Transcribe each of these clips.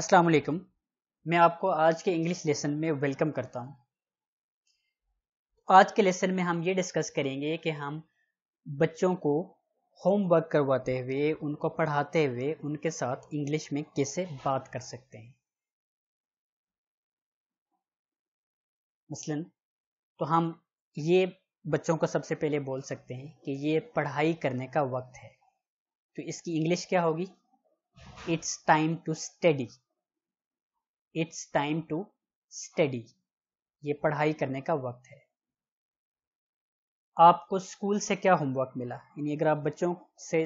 अस्सलाम वालेकुम मैं आपको आज के इंग्लिश लेसन में वेलकम करता हूं आज के लेसन में हम ये डिस्कस करेंगे कि हम बच्चों को होमवर्क करवाते हुए उनको पढ़ाते हुए उनके साथ इंग्लिश में कैसे बात कर सकते हैं मसलन तो हम ये बच्चों को सबसे पहले बोल सकते हैं कि ये पढ़ाई करने का वक्त है तो इसकी इंग्लिश क्या होगी it's time to study it's time to study ये पढ़ाई करने का वक्त है आपको स्कूल से क्या होमवर्क मिला यानी अगर आप बच्चों से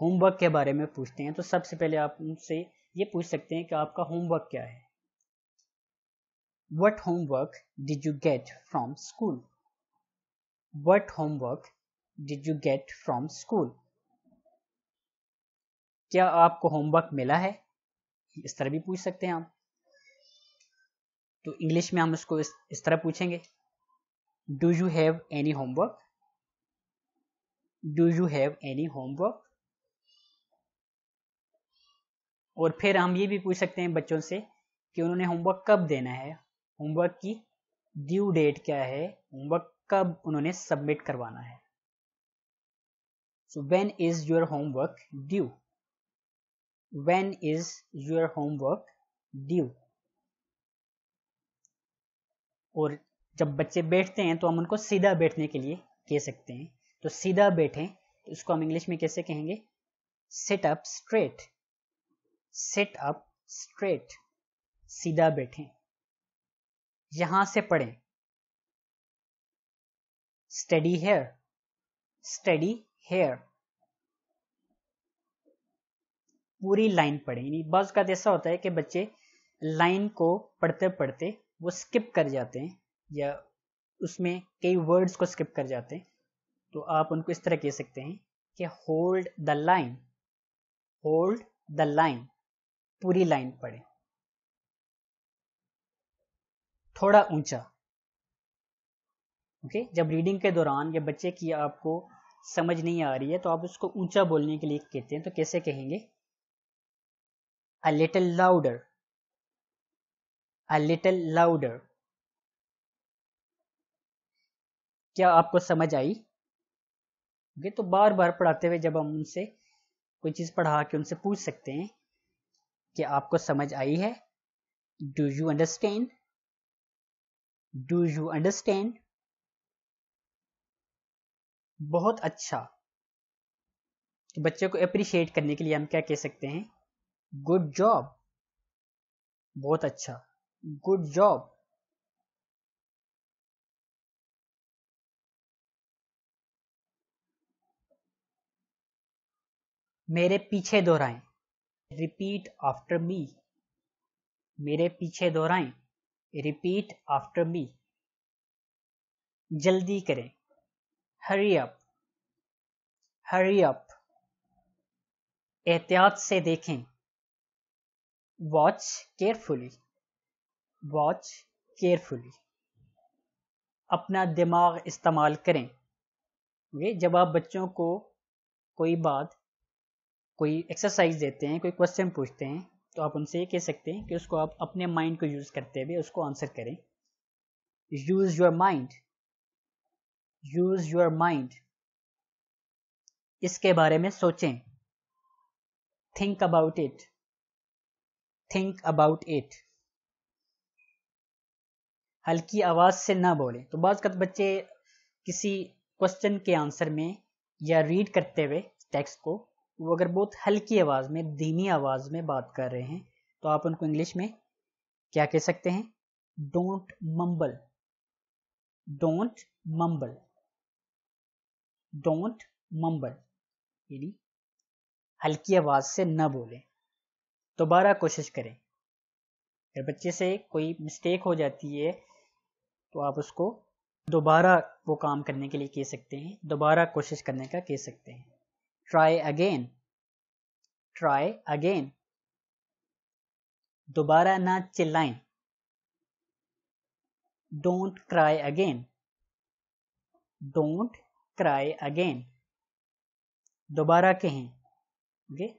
होमवर्क के बारे में पूछते हैं तो सबसे पहले आप उनसे ये पूछ सकते हैं कि आपका होमवर्क क्या है what homework did you get from school what homework did you get from school क्या आपको होमवर्क मिला है इस तरह भी पूछ सकते हैं आप तो इंग्लिश में हम उसको इस, इस तरह पूछेंगे do you have any homework do you have any homework और फिर हम ये भी पूछ सकते हैं बच्चों से कि उन्होंने होमवर्क कब देना है होमवर्क की ड्यू डेट क्या है होमवर्क कब उन्होंने सबमिट करवाना है so when is your homework due when is your homework due और जब बच्चे बैठते हैं तो हम उनको सीधा बैठने के लिए कह सकते हैं तो सीधा बैठें तो इसको हम इंग्लिश में कैसे कहेंगे sit up straight sit up straight सीधा बैठें यहां से पढ़ें स्टडी हेयर स्टडी हेयर पूरी लाइन पढ़े यानी बस का तो ऐसा होता है कि बच्चे लाइन को पढ़ते पढ़ते वो स्किप कर जाते हैं या उसमें कई वर्ड्स को स्किप कर जाते हैं तो आप उनको इस तरह कह सकते हैं कि hold the line hold the line पूरी लाइन पढ़े थोड़ा ऊंचा ओके जब रीडिंग के दौरान या बच्चे की आपको समझ नहीं आ रही है तो आप उसको ऊंचा बोलने के लिए कहते हैं तो कैसे कहेंगे a little louder a little louder क्या आपको समझ आई ये तो बार बार पढ़ाते हुए जब हम उनसे कोई चीज पढ़ा के उनसे पूछ सकते हैं कि आपको समझ आई है do you understand do you understand बहुत अच्छा तो बच्चे को अप्रिशिएट करने के लिए हम क्या कह सकते हैं गुड जॉब बहुत अच्छा Good job! मेरे पीछे दोहराएं रिपीट आफ्टर मी मेरे पीछे दोहराएं रिपीट आफ्टर मी जल्दी करें हरी अप हरी अप एहतियात से देखें वॉच केयरफुली वॉच केयरफुली अपना दिमाग इस्तेमाल करें ओके जब आप बच्चों को कोई बात कोई एक्सरसाइज देते हैं कोई क्वेश्चन पूछते हैं तो आप उनसे ये कह सकते हैं कि उसको आप अपने माइंड को यूज़ करते हुए उसको आंसर करें use your mind use your mind इसके बारे में सोचें think about it think about it हल्की आवाज़ से ना बोलें तो बाज़ बच्चे किसी क्वेश्चन के आंसर में या रीड करते हुए टेक्स्ट को वो अगर बहुत हल्की आवाज़ में धीमी आवाज़ में बात कर रहे हैं तो आप उनको इंग्लिश में क्या कह सकते हैं don't mumble don't mumble don't mumble यानी हल्की आवाज़ से न बोले दोबारा कोशिश करें अगर बच्चे से कोई मिस्टेक हो जाती है तो आप उसको दोबारा वो काम करने के लिए कह सकते हैं दोबारा कोशिश करने का कह सकते हैं ट्राई अगेन ट्राई अगेन दोबारा ना चिल्लाएं don't cry again don't cry again दोबारा कहें ओके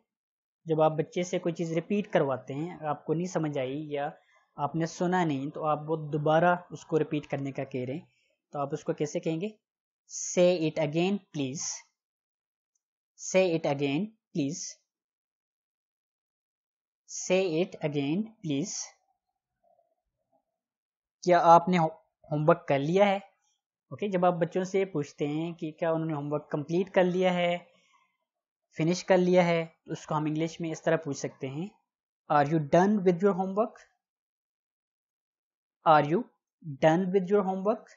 जब आप बच्चे से कोई चीज़ रिपीट करवाते हैं आपको नहीं समझ आई या आपने सुना नहीं तो आप वो दोबारा उसको रिपीट करने का कह रहे हैं तो आप उसको कैसे कहेंगे say it again please say it again please say it again please क्या आपने होमवर्क कर लिया है ओके okay, जब आप बच्चों से पूछते हैं कि क्या उन्होंने होमवर्क कंप्लीट कर लिया है फिनिश कर लिया है तो उसको हम इंग्लिश में इस तरह पूछ सकते हैं are you done with your homework Are you done with your homework?